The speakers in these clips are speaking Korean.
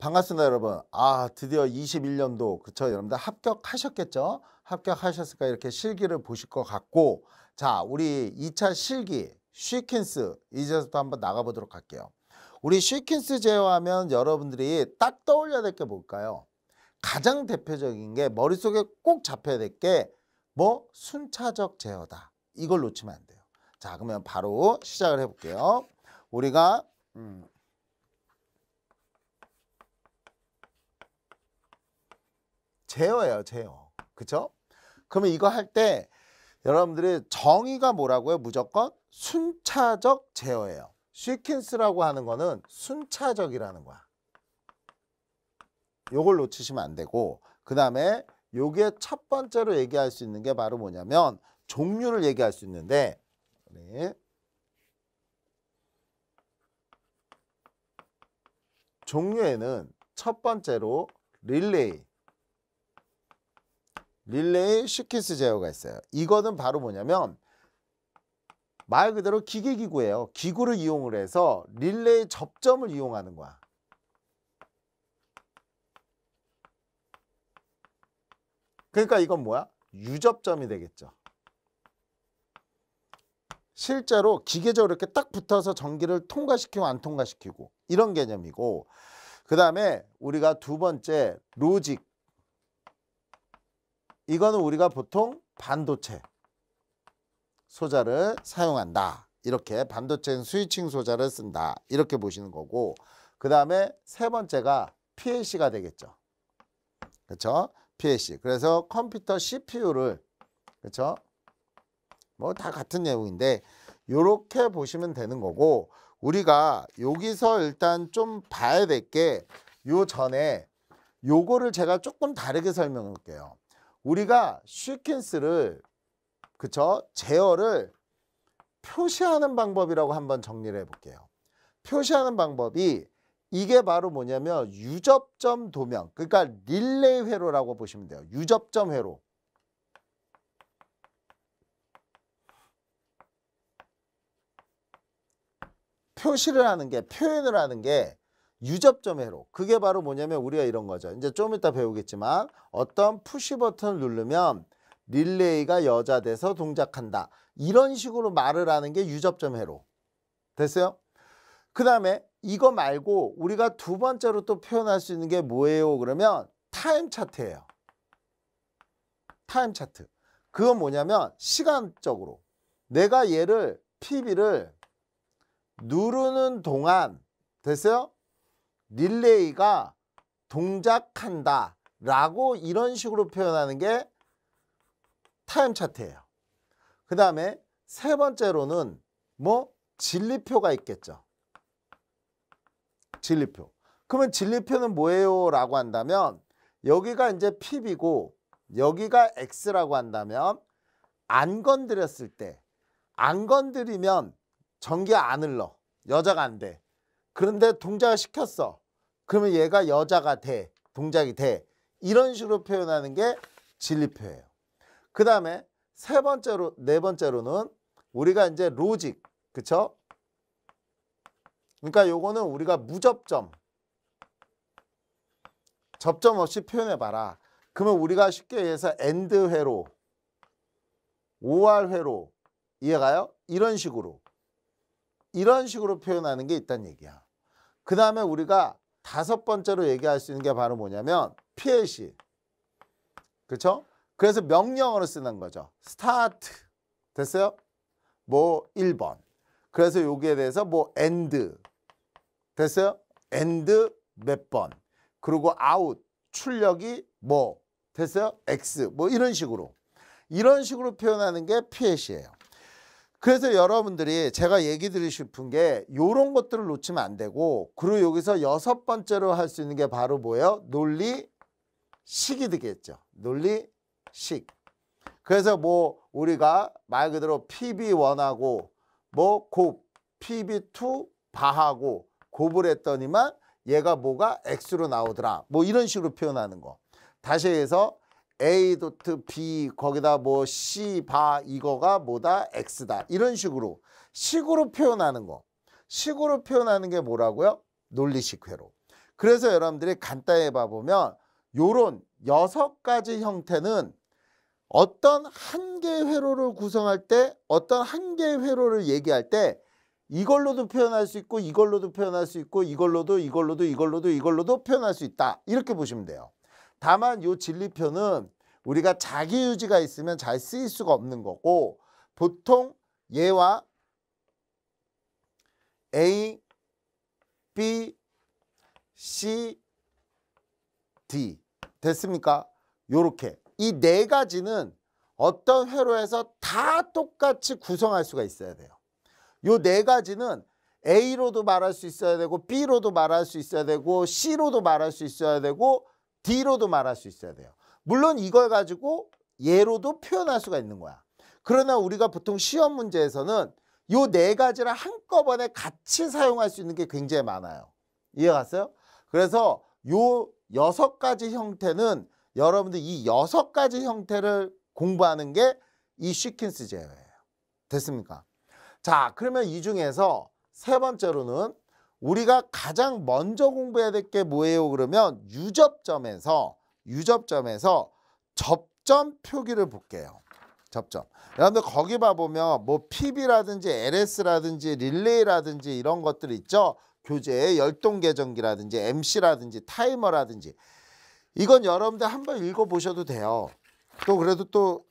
반갑습니다 여러분 아 드디어 21년도 그쵸 여러분들 합격하셨겠죠 합격하셨을까 이렇게 실기를 보실 것 같고 자 우리 2차 실기 쉬킨스 이제부터 한번 나가보도록 할게요 우리 쉬킨스 제어하면 여러분들이 딱 떠올려야 될 게 뭘까요 가장 대표적인 게 머릿속에 꼭 잡혀야 될 게 뭐 순차적 제어다 이걸 놓치면 안 돼요 자 그러면 바로 시작을 해볼게요 우리가 음, 제어예요, 제어. 그쵸? 그러면 이거 할 때 여러분들이 정의가 뭐라고요? 무조건 순차적 제어예요. 시킨스라고 하는 거는 순차적이라는 거야. 요걸 놓치시면 안 되고 그 다음에 요게 첫 번째로 얘기할 수 있는 게 바로 뭐냐면 종류를 얘기할 수 있는데 네. 종류에는 첫 번째로 릴레이 릴레이 슈키스 제어가 있어요. 이거는 바로 뭐냐면 말 그대로 기계기구예요. 기구를 이용을 해서 릴레이 접점을 이용하는 거야. 그러니까 이건 뭐야? 유접점이 되겠죠. 실제로 기계적으로 이렇게 딱 붙어서 전기를 통과시키고 안 통과시키고 이런 개념이고 그 다음에 우리가 두 번째 로직 이거는 우리가 보통 반도체 소자를 사용한다. 이렇게 반도체는 스위칭 소자를 쓴다. 이렇게 보시는 거고 그 다음에 세 번째가 PLC가 되겠죠. 그렇죠? PLC. 그래서 컴퓨터 CPU를 그렇죠? 뭐 다 같은 내용인데 이렇게 보시면 되는 거고 우리가 여기서 일단 좀 봐야 될 게 요 전에 요거를 제가 조금 다르게 설명할게요. 우리가 시퀀스를 그쵸? 제어를 표시하는 방법이라고 한번 정리를 해볼게요. 표시하는 방법이 이게 바로 뭐냐면 유접점 도면 그러니까 릴레이 회로라고 보시면 돼요. 유접점 회로 표시를 하는 게 표현을 하는 게 유접점 회로 그게 바로 뭐냐면 우리가 이런 거죠. 이제 좀 이따 배우겠지만 어떤 푸시 버튼을 누르면 릴레이가 여자 돼서 동작한다. 이런 식으로 말을 하는 게 유접점 회로. 됐어요? 그 다음에 이거 말고 우리가 두 번째로 또 표현할 수 있는 게 뭐예요? 그러면 타임 차트예요. 타임 차트. 그건 뭐냐면 시간적으로 내가 얘를 PB를 누르는 동안 됐어요? 릴레이가 동작한다 라고 이런 식으로 표현하는 게 타임 차트예요. 그 다음에 세 번째로는 뭐 진리표가 있겠죠. 진리표. 그러면 진리표는 뭐예요? 라고 한다면 여기가 이제 PB고 여기가 X라고 한다면 안 건드렸을 때 안 건드리면 전기 안 흘러. 여자가 안 돼. 그런데 동작을 시켰어. 그러면 얘가 여자가 돼. 동작이 돼. 이런 식으로 표현하는 게 진리표예요. 그 다음에 세 번째로, 네 번째로는 우리가 이제 로직, 그쵸? 그러니까 요거는 우리가 무접점, 접점 없이 표현해봐라. 그러면 우리가 쉽게 얘기해서 엔드 회로, 오알 회로, 이해가요? 이런 식으로, 이런 식으로 표현하는 게있다는 얘기야. 그 다음에 우리가 다섯 번째로 얘기할 수 있는 게 바로 뭐냐면 피해시. 그렇죠? 그래서 명령어로 쓰는 거죠. 스타트. 됐어요? 뭐 1번. 그래서 여기에 대해서 뭐 end. 됐어요? end 몇 번. 그리고 out. 출력이 뭐. 됐어요? x. 뭐 이런 식으로. 이런 식으로 표현하는 게 피해시예요. 그래서 여러분들이 제가 얘기 드리고 싶은 게 이런 것들을 놓치면 안 되고 그리고 여기서 여섯 번째로 할 수 있는 게 바로 뭐예요? 논리식이 되겠죠. 논리식. 그래서 뭐 우리가 말 그대로 PB1하고 뭐 곱, PB2 바하고 곱을 했더니만 얘가 뭐가 X로 나오더라. 뭐 이런 식으로 표현하는 거. 다시 해서 A 도트 B 거기다 뭐 C 바 이거가 뭐다 X다 이런 식으로 식으로 표현하는 거 식으로 표현하는 게 뭐라고요? 논리식 회로 그래서 여러분들이 간단히 봐보면 요런 여섯 가지 형태는 어떤 한 개의 회로를 구성할 때 어떤 한 개의 회로를 얘기할 때 이걸로도 표현할 수 있고 이걸로도 표현할 수 있고 이걸로도 이걸로도 이걸로도 이걸로도 표현할 수 있다 이렇게 보시면 돼요. 다만 이 진리표는 우리가 자기 유지가 있으면 잘 쓰일 수가 없는 거고 보통 얘와 A, B, C, D 됐습니까? 요렇게 이 네 가지는 어떤 회로에서 다 똑같이 구성할 수가 있어야 돼요. 요 네 가지는 A로도 말할 수 있어야 되고 B로도 말할 수 있어야 되고 C로도 말할 수 있어야 되고 D로도 말할 수 있어야 돼요. 물론 이걸 가지고 예로도 표현할 수가 있는 거야. 그러나 우리가 보통 시험 문제에서는 요 네 가지를 한꺼번에 같이 사용할 수 있는 게 굉장히 많아요. 이해갔어요? 그래서 요 여섯 가지 형태는 여러분들 이 여섯 가지 형태를 공부하는 게 이 시퀀스 제어예요. 됐습니까? 자, 그러면 이 중에서 세 번째로는 우리가 가장 먼저 공부해야 될 게 뭐예요? 그러면 유접점에서 유접점에서 접점 표기를 볼게요. 접점. 여러분들 거기 봐보면 뭐 PB라든지 LS라든지 릴레이라든지 이런 것들 있죠. 교재에 열동 계정기라든지 MC라든지 타이머라든지 이건 여러분들 한번 읽어보셔도 돼요. 또 그래도 또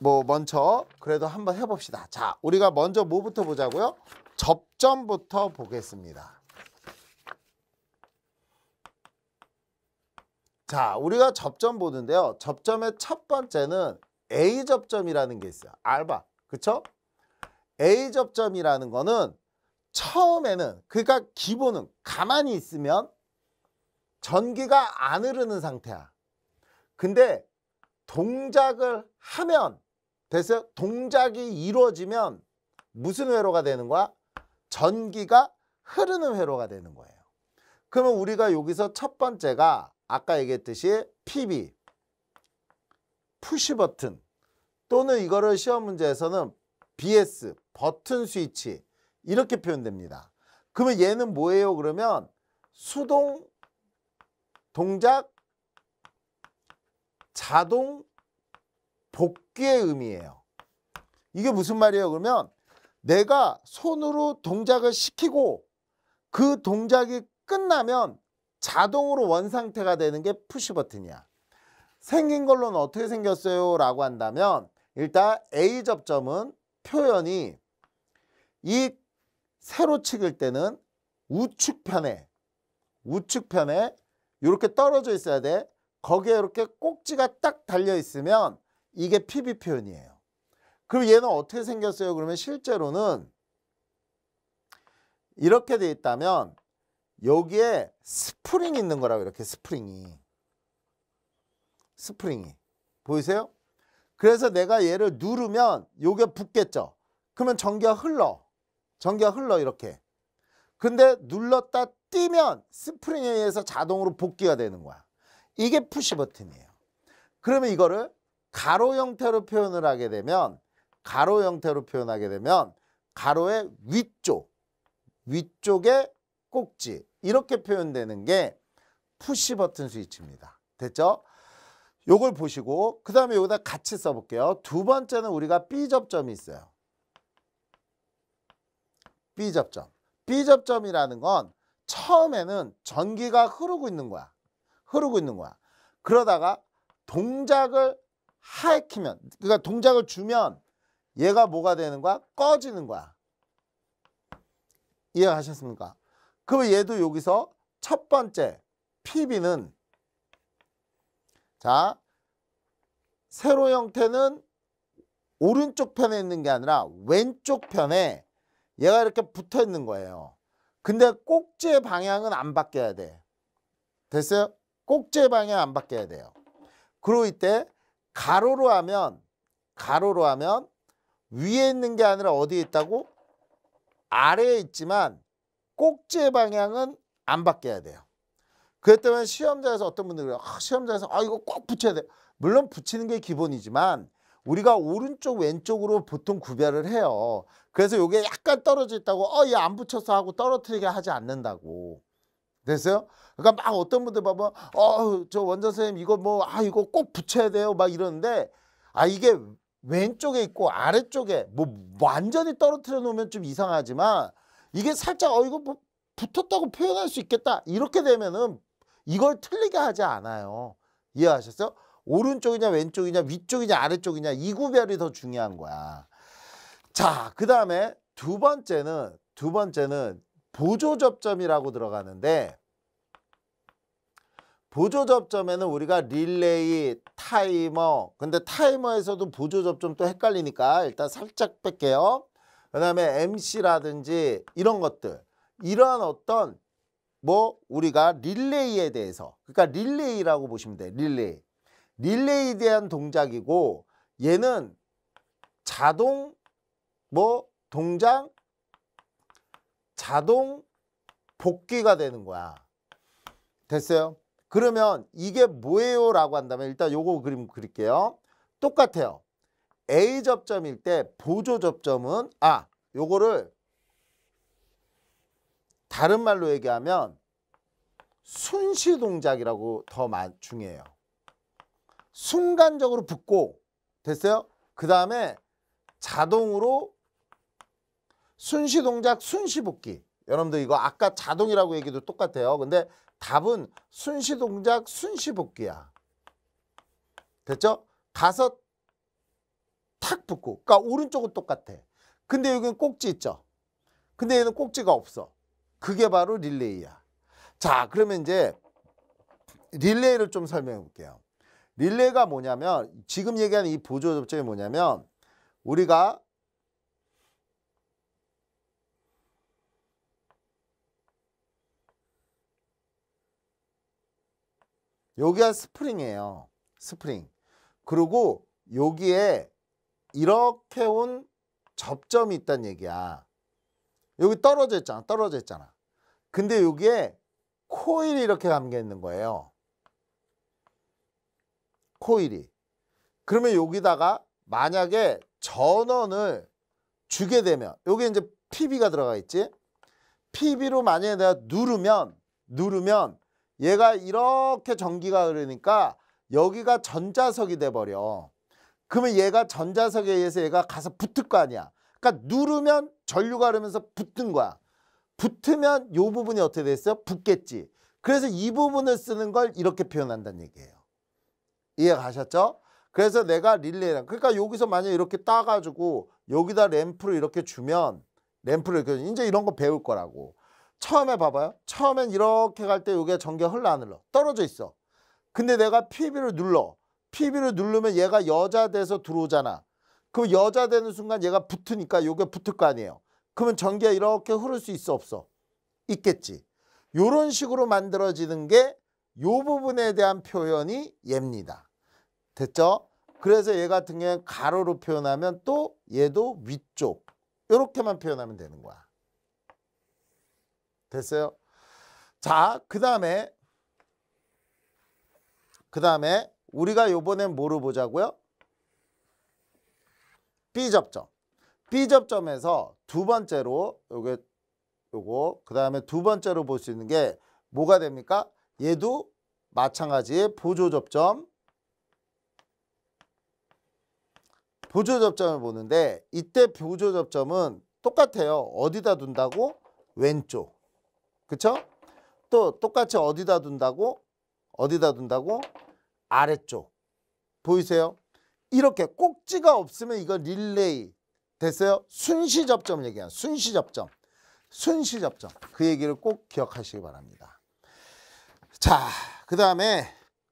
뭐 먼저 그래도 한번 해봅시다. 자 우리가 먼저 뭐부터 보자고요? 접점부터 보겠습니다. 자, 우리가 접점 보는데요. 접점의 첫 번째는 A 접점이라는 게 있어요. 알바. 그쵸? A 접점이라는 거는 처음에는 그러니까 기본은 가만히 있으면 전기가 안 흐르는 상태야. 근데 동작을 하면 됐어요? 동작이 이루어지면 무슨 회로가 되는 거야? 전기가 흐르는 회로가 되는 거예요. 그러면 우리가 여기서 첫 번째가 아까 얘기했듯이 PB, 푸시 버튼 또는 이거를 시험 문제에서는 BS, 버튼 스위치 이렇게 표현됩니다. 그러면 얘는 뭐예요? 그러면 수동, 동작, 자동, 복귀의 의미예요. 이게 무슨 말이에요? 그러면 내가 손으로 동작을 시키고 그 동작이 끝나면 자동으로 원 상태가 되는 게 푸시 버튼이야. 생긴 걸로는 어떻게 생겼어요? 라고 한다면 일단 A 접점은 표현이 이 세로 찍을 때는 우측편에 우측편에 이렇게 떨어져 있어야 돼. 거기에 이렇게 꼭지가 딱 달려 있으면 이게 PB 표현이에요. 그럼 얘는 어떻게 생겼어요? 그러면 실제로는 이렇게 돼 있다면 여기에 스프링이 있는 거라고 이렇게 스프링이 스프링이 보이세요? 그래서 내가 얘를 누르면 요게 붙겠죠. 그러면 전기가 흘러. 전기가 흘러 이렇게. 근데 눌렀다 뛰면 스프링에 의해서 자동으로 복귀가 되는 거야. 이게 푸시 버튼이에요. 그러면 이거를 가로 형태로 표현을 하게 되면 가로 형태로 표현하게 되면 가로의 위쪽, 위쪽의 꼭지 이렇게 표현되는 게 푸시 버튼 스위치입니다. 됐죠? 요걸 보시고 그 다음에 여기다 같이 써볼게요. 두 번째는 우리가 B접점이 있어요. B접점. B접점이라는 건 처음에는 전기가 흐르고 있는 거야. 흐르고 있는 거야. 그러다가 동작을 하에 키면 그러니까 동작을 주면 얘가 뭐가 되는 거야? 꺼지는 거야. 이해하셨습니까? 그 얘도 여기서 첫 번째 PB는 자 세로 형태는 오른쪽 편에 있는 게 아니라 왼쪽 편에 얘가 이렇게 붙어 있는 거예요. 근데 꼭지의 방향은 안 바뀌어야 돼. 됐어요? 꼭지의 방향 안 바뀌어야 돼요. 그리고 이때 가로로 하면 가로로 하면 위에 있는 게 아니라 어디에 있다고? 아래에 있지만 꼭지의 방향은 안 바뀌어야 돼요. 그렇기 때문에 시험장에서 어떤 분들이 그래요. 아, 시험장에서 아 이거 꼭 붙여야 돼. 물론 붙이는 게 기본이지만 우리가 오른쪽 왼쪽으로 보통 구별을 해요. 그래서 이게 약간 떨어져 있다고 어얘 안 붙였어 하고 떨어뜨리게 하지 않는다고. 됐어요? 그러니까 막 어떤 분들 보면 뭐, 어저 원장 선생님 이거 뭐 아 이거 꼭 붙여야 돼요 막 이러는데 아 이게 왼쪽에 있고 아래쪽에 뭐 완전히 떨어뜨려 놓으면 좀 이상하지만 이게 살짝 어 이거 뭐 붙었다고 표현할 수 있겠다 이렇게 되면은 이걸 틀리게 하지 않아요 이해하셨어요? 오른쪽이냐 왼쪽이냐 위쪽이냐 아래쪽이냐 이 구별이 더 중요한 거야 자그 다음에 두 번째는 두 번째는 보조접점이라고 들어가는데 보조 접점에는 우리가 릴레이, 타이머 근데 타이머에서도 보조 접점 또 헷갈리니까 일단 살짝 뺄게요. 그 다음에 MC라든지 이런 것들 이러한 어떤 뭐 우리가 릴레이에 대해서 그러니까 릴레이라고 보시면 돼요 릴레이 릴레이에 대한 동작이고 얘는 자동 뭐 동작 자동 복귀가 되는 거야 됐어요 그러면 이게 뭐예요? 라고 한다면 일단 요거 그림 그릴게요. 똑같아요. A 접점일 때 보조 접점은 아 요거를 다른 말로 얘기하면 순시 동작이라고 더 중요해요. 순간적으로 붙고 됐어요? 그 다음에 자동으로 순시 동작 순시 붙기 여러분들 이거 아까 자동이라고 얘기도 똑같아요. 근데 답은 순시 동작 순시 복귀야. 됐죠? 가서 탁 붙고 그러니까 오른쪽은 똑같아. 근데 여기는 꼭지 있죠? 근데 얘는 꼭지가 없어. 그게 바로 릴레이야. 자 그러면 이제 릴레이를 좀 설명해 볼게요. 릴레이가 뭐냐면 지금 얘기하는 이 보조 접점이 뭐냐면 우리가 여기가 스프링이에요. 스프링. 그리고 여기에 이렇게 온 접점이 있단 얘기야. 여기 떨어져 있잖아. 떨어져 있잖아. 근데 여기에 코일이 이렇게 감겨 있는 거예요. 코일이. 그러면 여기다가 만약에 전원을 주게 되면 여기 이제 PB가 들어가 있지. PB로 만약에 내가 누르면 누르면 얘가 이렇게 전기가 흐르니까 여기가 전자석이 돼버려. 그러면 얘가 전자석에 의해서 얘가 가서 붙을 거 아니야. 그러니까 누르면 전류가 흐르면서 붙은 거야. 붙으면 요 부분이 어떻게 됐어 붙겠지. 그래서 이 부분을 쓰는 걸 이렇게 표현한다는 얘기예요. 이해가셨죠? 그래서 내가 릴레이랑 그러니까 여기서 만약 이렇게 따가지고 여기다 램프를 이렇게 주면 램프를 이제 이런 거 배울 거라고 처음에 봐봐요. 처음엔 이렇게 갈때 이게 전개 흘러 안 흘러? 떨어져 있어. 근데 내가 PB를 눌러. PB를 누르면 얘가 여자 돼서 들어오잖아. 그럼 여자 되는 순간 얘가 붙으니까 요게 붙을 거 아니에요. 그러면 전기가 이렇게 흐를 수 있어 없어? 있겠지. 요런 식으로 만들어지는 게 요 부분에 대한 표현이 얘입니다. 됐죠? 그래서 얘 같은 경우엔 가로로 표현하면 또 얘도 위쪽 이렇게만 표현하면 되는 거야. 됐어요? 자, 그 다음에 그 다음에 우리가 요번엔 뭐를 보자고요? B접점. B접점에서 두 번째로 요게 요거 그 다음에 두 번째로 볼 수 있는 게 뭐가 됩니까? 얘도 마찬가지의 보조접점 보조접점을 보는데 이때 보조접점은 똑같아요. 어디다 둔다고? 왼쪽 그렇죠또 똑같이 어디다 둔다고? 어디다 둔다고? 아래쪽. 보이세요? 이렇게 꼭지가 없으면 이거 릴레이. 됐어요? 순시 접점 얘기한 순시 접점. 순시 접점. 그 얘기를 꼭 기억하시기 바랍니다. 자, 그 다음에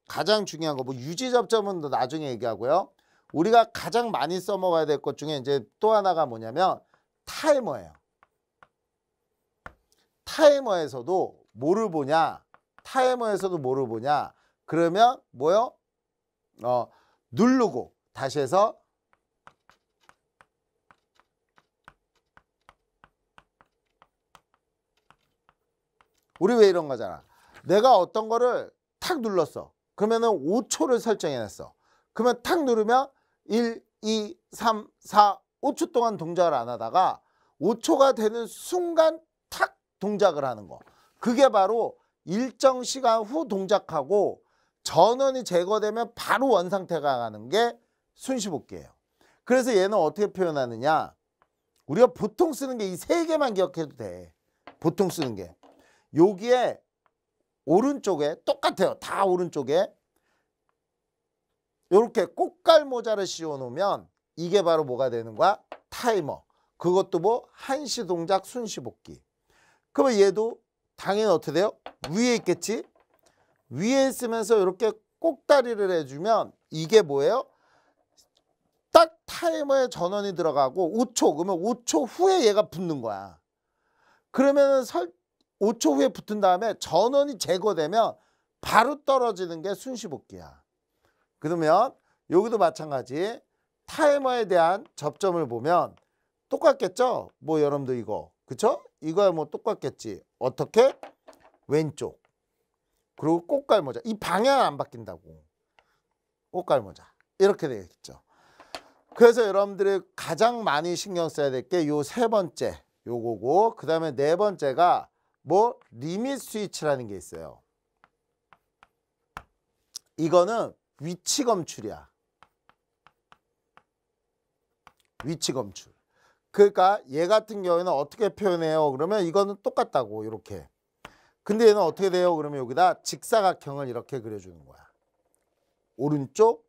가장 중요한 거, 뭐 유지 접점은 나중에 얘기하고요. 우리가 가장 많이 써먹어야 될 것 중에 이제 또 하나가 뭐냐면 타이머예요. 타이머에서도 뭐를 보냐 타이머에서도 뭐를 보냐 그러면 뭐요? 어, 누르고 다시 해서 우리 왜 이런 거잖아 내가 어떤 거를 탁 눌렀어 그러면은 5초를 설정해놨어 그러면 탁 누르면 1, 2, 3, 4, 5초 동안 동작을 안 하다가 5초가 되는 순간 동작을 하는 거. 그게 바로 일정 시간 후 동작하고 전원이 제거되면 바로 원상태가 가는 게 순시복귀예요. 그래서 얘는 어떻게 표현하느냐. 우리가 보통 쓰는 게 이 세 개만 기억해도 돼. 보통 쓰는 게. 여기에 오른쪽에 똑같아요. 다 오른쪽에 이렇게 꽃갈 모자를 씌워 놓으면 이게 바로 뭐가 되는 거야? 타이머. 그것도 뭐 한시 동작 순시 복귀. 그러면 얘도 당연히 어떻게 돼요? 위에 있겠지? 위에 있으면서 이렇게 꼭다리를 해주면 이게 뭐예요? 딱 타이머에 전원이 들어가고 5초 그러면 5초 후에 얘가 붙는 거야. 그러면 설 5초 후에 붙은 다음에 전원이 제거되면 바로 떨어지는 게 순시복귀야. 그러면 여기도 마찬가지 타이머에 대한 접점을 보면 똑같겠죠? 뭐 여러분도 이거 그쵸? 이거야 뭐 똑같겠지. 어떻게? 왼쪽. 그리고 꽃갈모자. 이 방향 안 바뀐다고. 꽃갈모자. 이렇게 되겠죠. 그래서 여러분들이 가장 많이 신경 써야 될 게 요 세 번째 요거고 그 다음에 네 번째가 뭐 리밋 스위치라는 게 있어요. 이거는 위치 검출이야. 위치 검출. 그러니까 얘 같은 경우에는 어떻게 표현해요? 그러면 이거는 똑같다고 이렇게. 근데 얘는 어떻게 돼요? 그러면 여기다 직사각형을 이렇게 그려주는 거야. 오른쪽,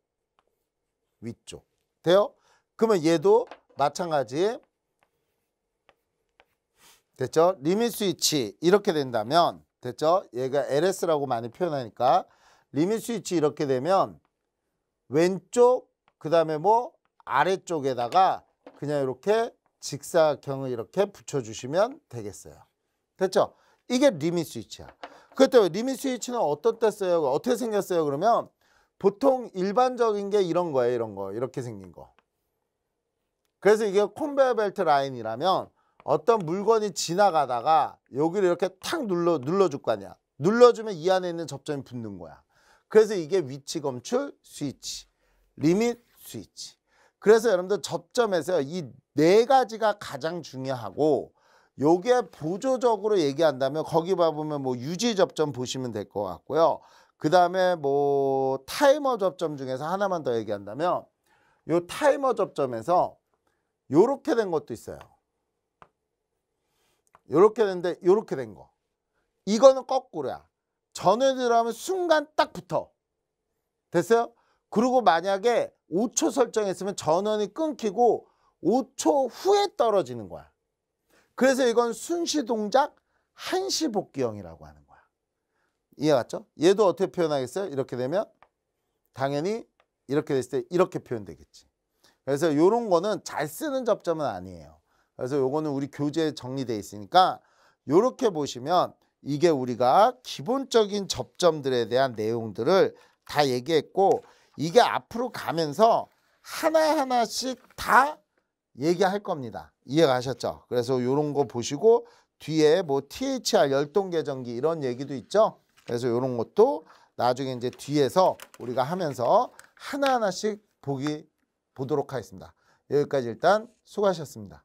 위쪽. 돼요? 그러면 얘도 마찬가지. 됐죠? 리밋 스위치 이렇게 된다면 됐죠? 얘가 LS라고 많이 표현하니까 리밋 스위치 이렇게 되면 왼쪽 그 다음에 뭐 아래쪽에다가 그냥 이렇게 직사각형을 이렇게 붙여주시면 되겠어요. 됐죠? 이게 리밋 스위치야. 그때 리밋 스위치는 어떤 때 써요? 어떻게 생겼어요? 그러면 보통 일반적인 게 이런 거예요. 이런 거. 이렇게 생긴 거. 그래서 이게 콤베어 벨트 라인이라면 어떤 물건이 지나가다가 여기를 이렇게 탁 눌러, 눌러줄 거 아니야. 눌러주면 이 안에 있는 접점이 붙는 거야. 그래서 이게 위치 검출 스위치, 리밋 스위치. 그래서 여러분들 접점에서 이네 가지가 가장 중요하고 요게 보조적으로 얘기한다면 거기 봐보면 뭐 유지 접점 보시면 될 것 같고요. 그 다음에 뭐 타이머 접점 중에서 하나만 더 얘기한다면 요 타이머 접점에서 요렇게 된 것도 있어요. 요렇게 는데 요렇게 된 거. 이거는 거꾸로야. 전에 들어가면 순간 딱 붙어. 됐어요? 그리고 만약에 5초 설정했으면 전원이 끊기고 5초 후에 떨어지는 거야. 그래서 이건 순시 동작 한시 복귀형이라고 하는 거야. 이해갔죠? 얘도 어떻게 표현하겠어요? 이렇게 되면 당연히 이렇게 됐을 때 이렇게 표현되겠지. 그래서 이런 거는 잘 쓰는 접점은 아니에요. 그래서 요거는 우리 교재에 정리되어 있으니까 요렇게 보시면 이게 우리가 기본적인 접점들에 대한 내용들을 다 얘기했고 이게 앞으로 가면서 하나하나씩 다 얘기할 겁니다. 이해가셨죠? 그래서 이런 거 보시고 뒤에 뭐 THR 열동 계정기 이런 얘기도 있죠. 그래서 이런 것도 나중에 이제 뒤에서 우리가 하면서 하나하나씩 보기 보도록 하겠습니다. 여기까지 일단 수고하셨습니다.